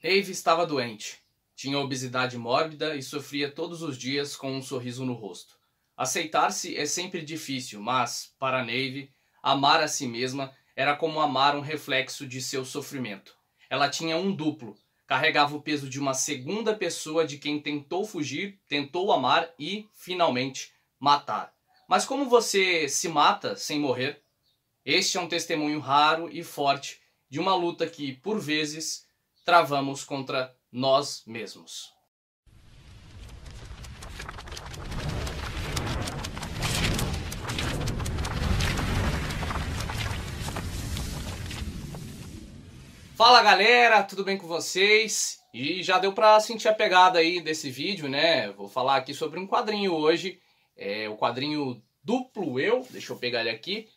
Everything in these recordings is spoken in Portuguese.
Dave estava doente. Tinha obesidade mórbida e sofria todos os dias com um sorriso no rosto. Aceitar-se é sempre difícil, mas, para Neve, amar a si mesma era como amar um reflexo de seu sofrimento. Ela tinha um duplo, carregava o peso de uma segunda pessoa de quem tentou fugir, tentou amar e, finalmente, matar. Mas como você se mata sem morrer? Este é um testemunho raro e forte de uma luta que, por vezes, travamos contra nós mesmos. Fala galera, tudo bem com vocês? E já deu para sentir a pegada aí desse vídeo, né? Vou falar aqui sobre um quadrinho hoje, é o quadrinho Duplo Eu, deixa eu pegar ele aqui.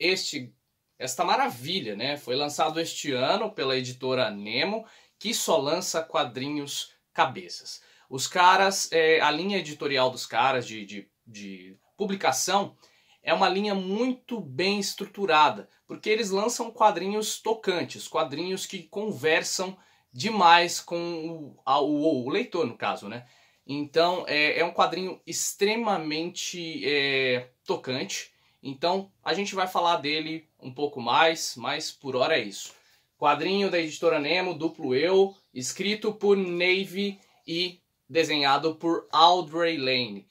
Este esta maravilha, né? Foi lançado este ano pela editora Nemo, que só lança quadrinhos cabeças. Os caras, é, a linha editorial dos caras de, de, de publicação é uma linha muito bem estruturada, porque eles lançam quadrinhos tocantes, quadrinhos que conversam demais com o, a, o, o leitor, no caso, né? Então é, é um quadrinho extremamente é, tocante então a gente vai falar dele um pouco mais, mas por hora é isso. Quadrinho da editora Nemo, duplo eu, escrito por Navy e desenhado por Audrey Lane.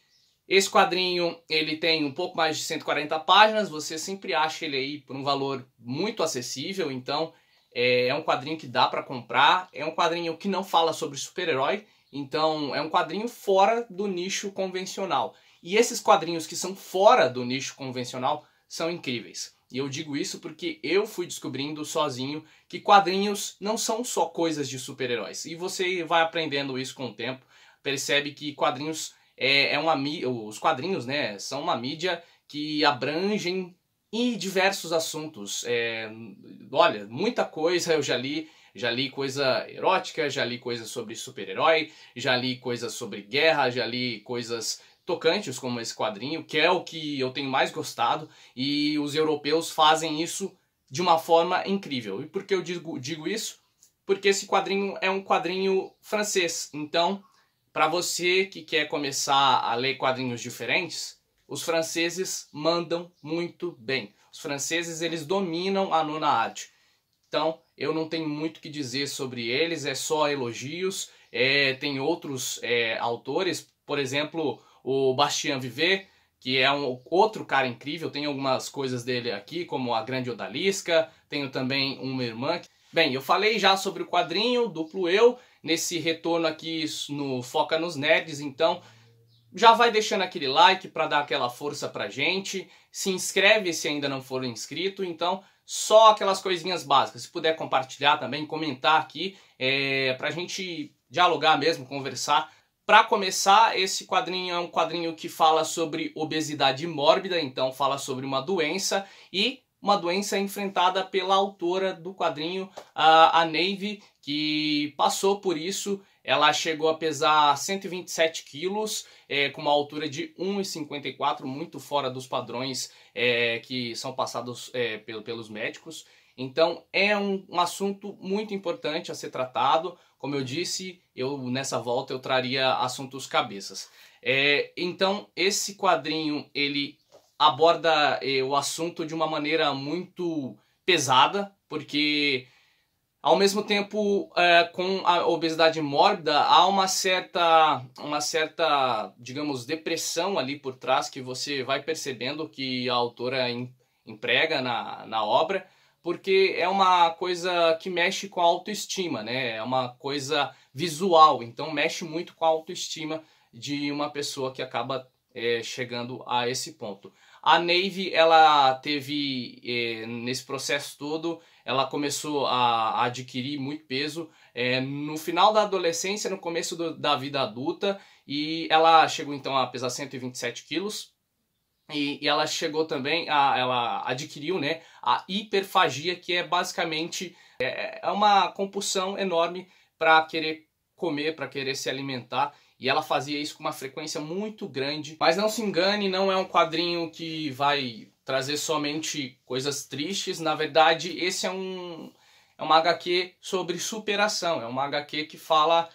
Esse quadrinho ele tem um pouco mais de 140 páginas, você sempre acha ele aí por um valor muito acessível, então é, é um quadrinho que dá para comprar, é um quadrinho que não fala sobre super-herói, então, é um quadrinho fora do nicho convencional. E esses quadrinhos que são fora do nicho convencional são incríveis. E eu digo isso porque eu fui descobrindo sozinho que quadrinhos não são só coisas de super-heróis. E você vai aprendendo isso com o tempo, percebe que quadrinhos é, é uma os quadrinhos, né, são uma mídia que abrangem e diversos assuntos. É, olha, muita coisa eu já li. Já li coisa erótica, já li coisa sobre super-herói, já li coisas sobre guerra, já li coisas tocantes como esse quadrinho, que é o que eu tenho mais gostado, e os europeus fazem isso de uma forma incrível. E por que eu digo, digo isso? Porque esse quadrinho é um quadrinho francês. Então, para você que quer começar a ler quadrinhos diferentes, os franceses mandam muito bem. Os franceses eles dominam a nona arte. Então eu não tenho muito que dizer sobre eles, é só elogios. É, tem outros é, autores, por exemplo, o Bastien Vivet, que é um outro cara incrível. Tem algumas coisas dele aqui, como a Grande Odalisca. Tenho também uma irmã. Bem, eu falei já sobre o quadrinho duplo eu nesse retorno aqui no Foca nos Nerds. Então já vai deixando aquele like para dar aquela força pra gente. Se inscreve se ainda não for inscrito. Então, só aquelas coisinhas básicas. Se puder compartilhar também, comentar aqui, é, pra gente dialogar mesmo, conversar. Para começar, esse quadrinho é um quadrinho que fala sobre obesidade mórbida, então fala sobre uma doença e uma doença enfrentada pela autora do quadrinho, a, a que passou por isso ela chegou a pesar 127 quilos, é, com uma altura de 1,54, muito fora dos padrões é, que são passados é, pelo, pelos médicos. Então é um, um, assunto muito importante a ser tratado. Como eu disse, eu nessa volta eu traria assuntos cabeças. É, então esse quadrinho ele aborda é, o assunto de uma maneira muito pesada, porque ao mesmo tempo, é, com a obesidade mórbida, há uma certa, uma certa, digamos, depressão ali por trás que você vai percebendo que a autora em, emprega na, na obra, porque é uma coisa que mexe com a autoestima, né? É uma coisa visual, então mexe muito com a autoestima de uma pessoa que acaba é, chegando a esse ponto. A Navy, ela teve, é, nesse processo todo, ela começou a, adquirir muito peso é, no final da adolescência, no começo do, da vida adulta, e ela chegou então a pesar 127 quilos, e, e ela chegou também, a, ela adquiriu né, a hiperfagia, que é basicamente é, é uma compulsão enorme para querer comer, para querer se alimentar, e ela fazia isso com uma frequência muito grande. Mas não se engane, não é um quadrinho que vai trazer somente coisas tristes. Na verdade, esse é um é uma HQ sobre superação, é uma HQ que fala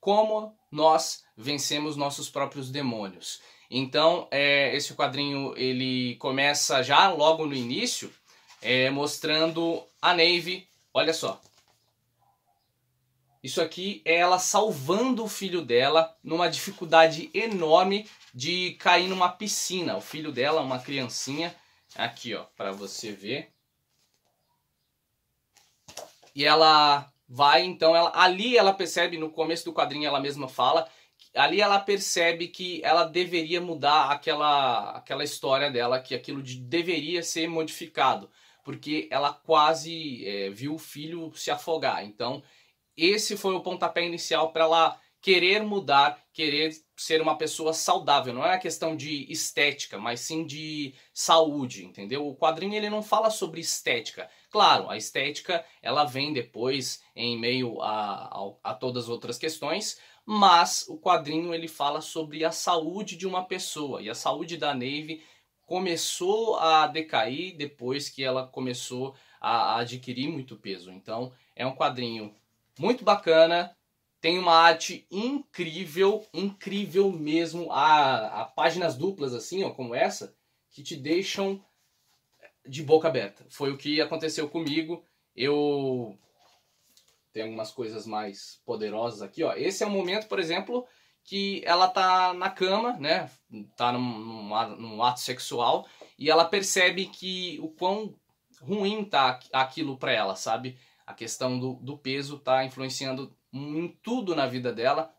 como nós vencemos nossos próprios demônios. Então, é, esse quadrinho ele começa já logo no início, é, mostrando a Neve. olha só, isso aqui é ela salvando o filho dela numa dificuldade enorme de cair numa piscina. O filho dela, uma criancinha, aqui ó, para você ver. E ela vai, então, ela, ali ela percebe, no começo do quadrinho ela mesma fala, ali ela percebe que ela deveria mudar aquela, aquela história dela, que aquilo de, deveria ser modificado, porque ela quase é, viu o filho se afogar. Então esse foi o pontapé inicial para ela querer mudar, querer ser uma pessoa saudável. Não é a questão de estética, mas sim de saúde, entendeu? O quadrinho ele não fala sobre estética. Claro, a estética ela vem depois em meio a, a, a todas as outras questões, mas o quadrinho ele fala sobre a saúde de uma pessoa e a saúde da Neve começou a decair depois que ela começou a, a adquirir muito peso. Então é um quadrinho muito bacana. Tem uma arte incrível, incrível mesmo. Há, há páginas duplas assim, ó, como essa, que te deixam de boca aberta. Foi o que aconteceu comigo. Eu tem algumas coisas mais poderosas aqui, ó. Esse é um momento, por exemplo, que ela tá na cama, né? Tá num, num, num ato sexual e ela percebe que o quão ruim tá aquilo para ela, sabe? A questão do, do peso está influenciando em tudo na vida dela,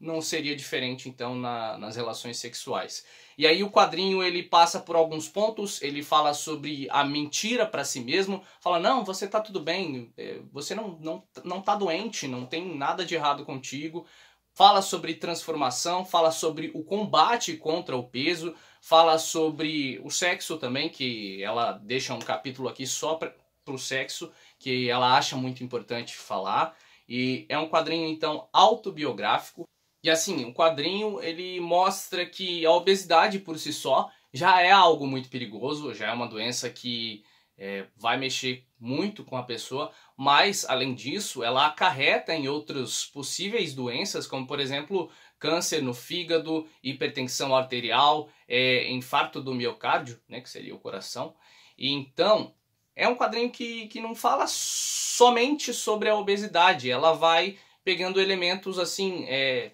não seria diferente então na, nas relações sexuais. E aí o quadrinho ele passa por alguns pontos, ele fala sobre a mentira para si mesmo, fala não, você tá tudo bem, é, você não, não, não tá doente, não tem nada de errado contigo, fala sobre transformação, fala sobre o combate contra o peso, fala sobre o sexo também, que ela deixa um capítulo aqui só para o sexo, que ela acha muito importante falar. E é um quadrinho, então, autobiográfico. E assim, o quadrinho ele mostra que a obesidade por si só já é algo muito perigoso, já é uma doença que é, vai mexer muito com a pessoa, mas além disso, ela acarreta em outras possíveis doenças, como por exemplo câncer no fígado, hipertensão arterial, é, infarto do miocárdio, né, que seria o coração. E então, é um quadrinho que, que não fala somente sobre a obesidade, ela vai pegando elementos assim é,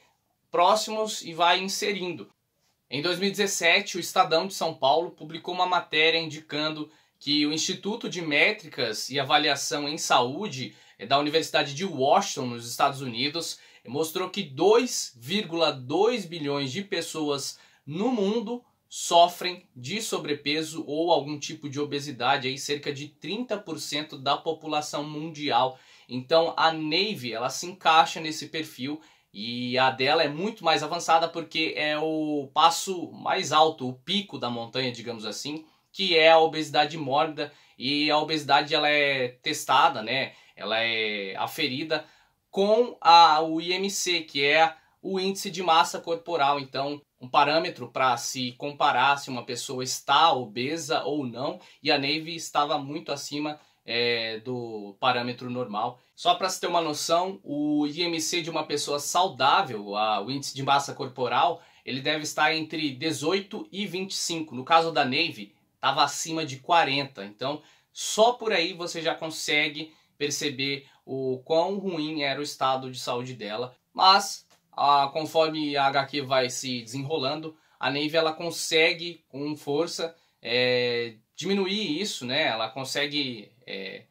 próximos e vai inserindo. Em 2017, o Estadão de São Paulo publicou uma matéria indicando que o Instituto de Métricas e Avaliação em Saúde é, da Universidade de Washington, nos Estados Unidos, mostrou que 2,2 bilhões de pessoas no mundo sofrem de sobrepeso ou algum tipo de obesidade, aí cerca de 30% da população mundial. Então a Navy, ela se encaixa nesse perfil e a dela é muito mais avançada porque é o passo mais alto, o pico da montanha, digamos assim, que é a obesidade mórbida e a obesidade ela é testada, né? Ela é aferida com a, o IMC, que é o índice de massa corporal. Então, um parâmetro para se comparar se uma pessoa está obesa ou não, e a Navy estava muito acima é, do parâmetro normal. Só para se ter uma noção, o IMC de uma pessoa saudável, a, o índice de massa corporal, ele deve estar entre 18 e 25. No caso da Navy, estava acima de 40. Então, só por aí você já consegue perceber o quão ruim era o estado de saúde dela. Mas ah, conforme a HQ vai se desenrolando, a Navy ela consegue, com força, é, diminuir isso, né? Ela consegue é,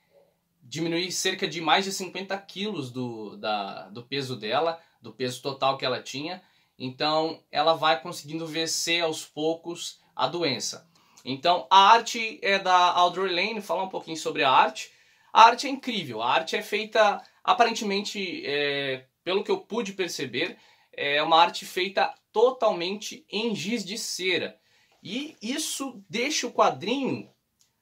diminuir cerca de mais de 50 quilos do, da, do peso dela, do peso total que ela tinha. Então, ela vai conseguindo vencer aos poucos a doença. Então, a arte é da Audrey Lane, falar um pouquinho sobre a arte. A arte é incrível, a arte é feita aparentemente é, pelo que eu pude perceber, é uma arte feita totalmente em giz de cera. E isso deixa o quadrinho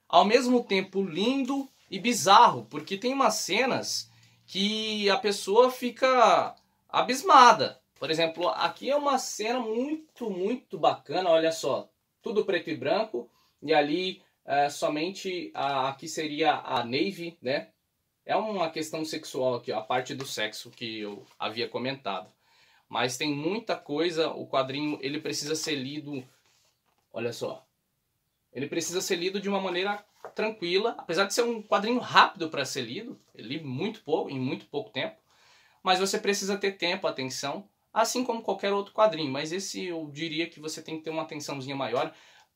ao mesmo tempo lindo e bizarro, porque tem umas cenas que a pessoa fica abismada. Por exemplo, aqui é uma cena muito, muito bacana, olha só, tudo preto e branco, e ali é, somente a, aqui seria a navy, né? É uma questão sexual aqui, ó, a parte do sexo que eu havia comentado. Mas tem muita coisa, o quadrinho ele precisa ser lido, olha só, ele precisa ser lido de uma maneira tranquila, apesar de ser um quadrinho rápido para ser lido, ele li muito pouco, em muito pouco tempo, mas você precisa ter tempo, atenção, assim como qualquer outro quadrinho, mas esse eu diria que você tem que ter uma atençãozinha maior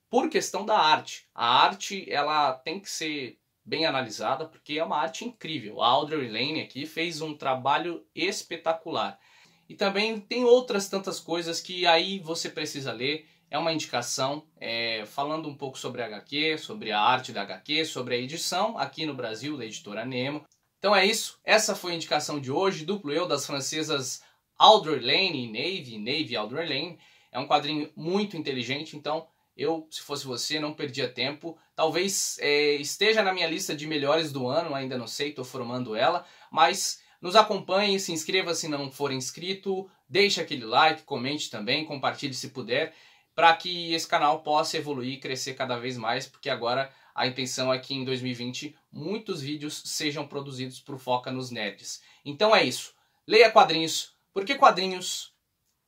por questão da arte. A arte, ela tem que ser bem analisada, porque é uma arte incrível. A Audrey Lane aqui fez um trabalho espetacular. E também tem outras tantas coisas que aí você precisa ler. É uma indicação é, falando um pouco sobre a HQ, sobre a arte da HQ, sobre a edição aqui no Brasil da editora Nemo. Então é isso. Essa foi a indicação de hoje, duplo eu das francesas Audrey Lane e Navy, Navy Audrey Lane. É um quadrinho muito inteligente, então eu, se fosse você, não perdia tempo. Talvez é, esteja na minha lista de melhores do ano, ainda não sei, estou formando ela, mas nos acompanhe, se inscreva se não for inscrito, deixe aquele like, comente também, compartilhe se puder, para que esse canal possa evoluir e crescer cada vez mais, porque agora a intenção é que em 2020 muitos vídeos sejam produzidos por Foca nos Nerds. Então é isso. Leia quadrinhos, porque quadrinhos,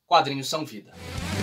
quadrinhos são vida.